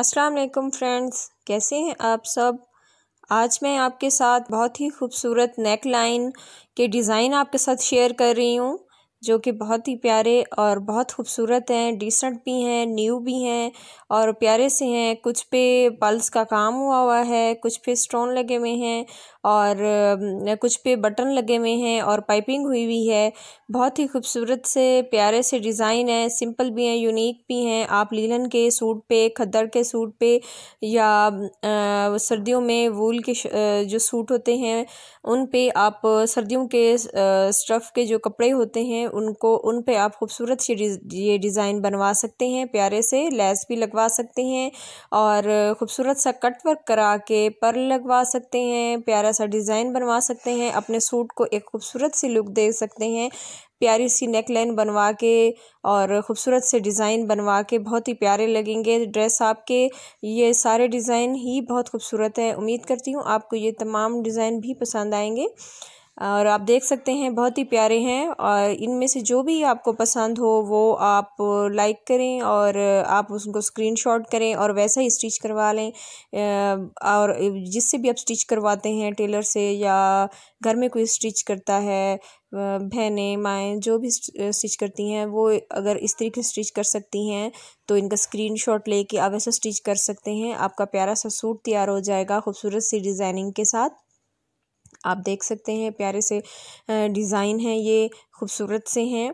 अस्सलाम वालेकुम फ्रेंड्स कैसे हैं आप सब आज मैं आपके साथ बहुत ही खूबसूरत नेक लाइन के डिज़ाइन आपके साथ शेयर कर रही हूँ जो कि बहुत ही प्यारे और बहुत खूबसूरत हैं डिसेंट भी हैं न्यू भी हैं और प्यारे से हैं कुछ पे पल्स का काम हुआ हुआ है कुछ पे स्टोन लगे हुए हैं और कुछ पे बटन लगे हुए हैं और पाइपिंग हुई हुई है बहुत ही खूबसूरत से प्यारे से डिज़ाइन है सिंपल भी हैं यूनिक भी हैं आप लीलन के सूट पे खद्दड़ के सूट पे या आ, सर्दियों में वूल के जो सूट होते हैं उन पे आप सर्दियों के स्टफ़ के जो कपड़े होते हैं उनको उन पे आप खूबसूरत सी ये डिज़ाइन बनवा सकते हैं प्यारे से लेस भी लगवा सकते हैं और ख़ूबसूरत सा कट वर्क करा के पर लगवा सकते हैं प्यारा सा डिज़ाइन बनवा सकते हैं अपने सूट को एक खूबसूरत सी लुक दे सकते हैं प्यारी सी नेक लाइन बनवा के और ख़ूबसूरत से डिज़ाइन बनवा के बहुत ही प्यारे लगेंगे ड्रेस आपके ये सारे डिज़ाइन ही बहुत खूबसूरत है उम्मीद करती हूँ आपको ये तमाम डिज़ाइन भी पसंद आएंगे और आप देख सकते हैं बहुत ही प्यारे हैं और इनमें से जो भी आपको पसंद हो वो आप लाइक करें और आप उसको स्क्रीनशॉट करें और वैसा ही स्टिच करवा लें और जिससे भी आप स्टिच करवाते हैं टेलर से या घर में कोई स्टिच करता है बहनें माएँ जो भी स्टिच करती हैं वो अगर इस तरीके से स्टिच कर सकती हैं तो इनका स्क्रीन शॉट ले आप ऐसा स्टिच कर सकते हैं आपका प्यारा सा सूट तैयार हो जाएगा खूबसूरत सी डिज़ाइनिंग के साथ आप देख सकते हैं प्यारे से डिज़ाइन है ये खूबसूरत से हैं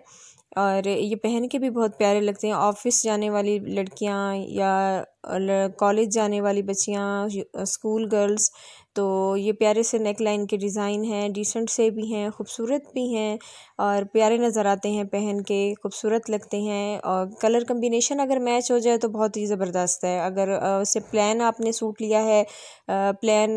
और ये पहन के भी बहुत प्यारे लगते हैं ऑफिस जाने वाली लड़कियां या कॉलेज जाने वाली बच्चियाँ स्कूल गर्ल्स तो ये प्यारे से नेक लाइन के डिज़ाइन हैं डिसेंट से भी हैं खूबसूरत भी हैं और प्यारे नज़र आते हैं पहन के खूबसूरत लगते हैं और कलर कम्बिनेशन अगर मैच हो जाए तो बहुत ही ज़बरदस्त है अगर उसे प्लान आपने सूट लिया है प्लान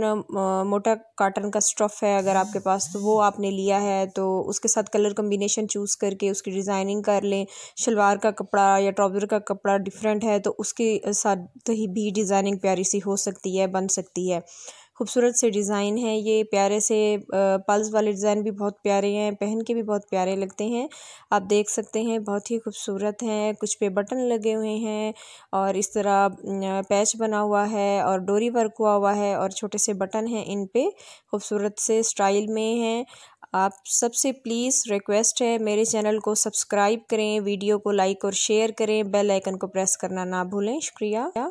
मोटा काटन का स्टफ़ है अगर आपके पास तो वो आपने लिया है तो उसके साथ कलर कम्बिनेशन चूज़ करके उसकी डिज़ाइनिंग कर लें शलवार का कपड़ा या ट्राउज़र का कपड़ा डिफरेंट है तो उसके साथ तो ही भी डिज़ाइनिंग प्यारी सी हो सकती है बन सकती है खूबसूरत से डिज़ाइन है ये प्यारे से पल्स वाले डिज़ाइन भी बहुत प्यारे हैं पहन के भी बहुत प्यारे लगते हैं आप देख सकते हैं बहुत ही खूबसूरत हैं कुछ पे बटन लगे हुए हैं और इस तरह पैच बना हुआ है और डोरी वर्क हुआ हुआ है और छोटे से बटन हैं इन पे खूबसूरत से स्टाइल में हैं आप सबसे प्लीज़ रिक्वेस्ट है मेरे चैनल को सब्सक्राइब करें वीडियो को लाइक और शेयर करें बेल आइकन को प्रेस करना ना भूलें शुक्रिया